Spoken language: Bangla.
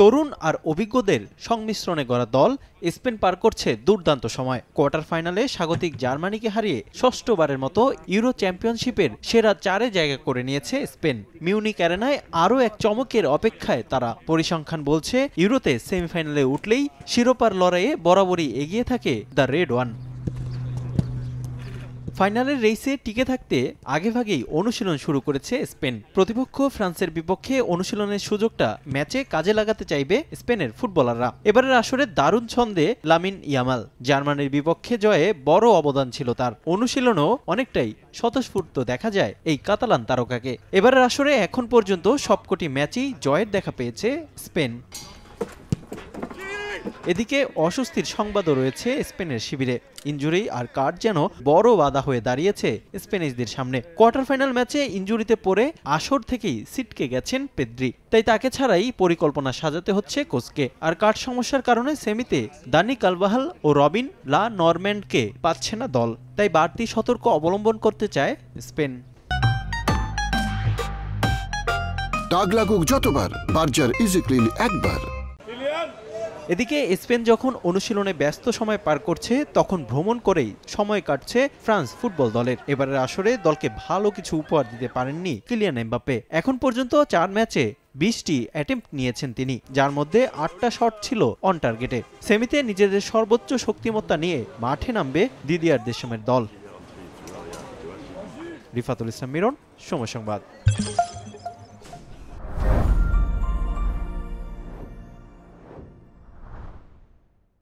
তরুণ আর অভিজ্ঞদের সংমিশ্রণে গড়া দল স্পেন পার করছে দুর্দান্ত সময় কোয়ার্টার ফাইনালে স্বাগতিক জার্মানিকে হারিয়ে ষষ্ঠবারের মতো ইউরো চ্যাম্পিয়নশিপের সেরা চারে জায়গা করে নিয়েছে স্পেন মিউনিক অ্যারেনায় আরও এক চমকের অপেক্ষায় তারা পরিসংখ্যান বলছে ইউরোতে সেমিফাইনালে উঠলেই শিরোপার লড়াইয়ে বরাবরই এগিয়ে থাকে দ্য রেড ওয়ান ফাইনালের রেসে টিকে থাকতে আগেভাগেই অনুশীলন শুরু করেছে স্পেন প্রতিপক্ষ ফ্রান্সের বিপক্ষে অনুশীলনের সুযোগটা ম্যাচে কাজে লাগাতে চাইবে স্পেনের ফুটবলাররা এবারের আসরে দারুণ ছন্দে লামিন ইয়ামাল জার্মানির বিপক্ষে জয়ে বড় অবদান ছিল তার অনুশীলনও অনেকটাই স্বতঃস্ফূর্ত দেখা যায় এই কাতালান তারকাকে এবারের আসরে এখন পর্যন্ত সবকটি ম্যাচেই জয়ের দেখা পেয়েছে স্পেন এদিকে অস্বস্তির সংবাদও রয়েছে স্পেনের শিবিরে ইঞ্জুরি আর কার্ড যেন বড় বাধা হয়ে দাঁড়িয়েছে স্পেনিশদের সামনে কোয়ার্টার ফাইনাল ম্যাচে ইঞ্জুরিতে পড়ে আসর থেকেই সিটকে গেছেন পেদ্রি তাই তাকে ছাড়াই পরিকল্পনা সাজাতে হচ্ছে কোচকে আর কার্ড সমস্যার কারণে সেমিতে দানি কালবাহাল ও রবিন লা নরম্যান্ডকে পাচ্ছে না দল তাই বাড়তি সতর্ক অবলম্বন করতে চায় স্পেন দাগ লাগুক যতবার বার্জার ইজিক্লিন একবার এদিকে স্পেন যখন অনুশীলনে ব্যস্ত সময় পার করছে তখন ভ্রমণ করেই সময় কাটছে ফ্রান্স ফুটবল দলের এবারের আসরে দলকে ভালো কিছু উপহার দিতে পারেননি কিলিয়ান এম্বাপে এখন পর্যন্ত চার ম্যাচে বিশটি অ্যাটেম্প্ট নিয়েছেন তিনি যার মধ্যে আটটা শট ছিল অন টার্গেটে সেমিতে নিজেদের সর্বোচ্চ শক্তিমত্তা নিয়ে মাঠে নামবে দিদিয়ার দেশমের দল রিফাতুল ইসলাম মিরন সময় সংবাদ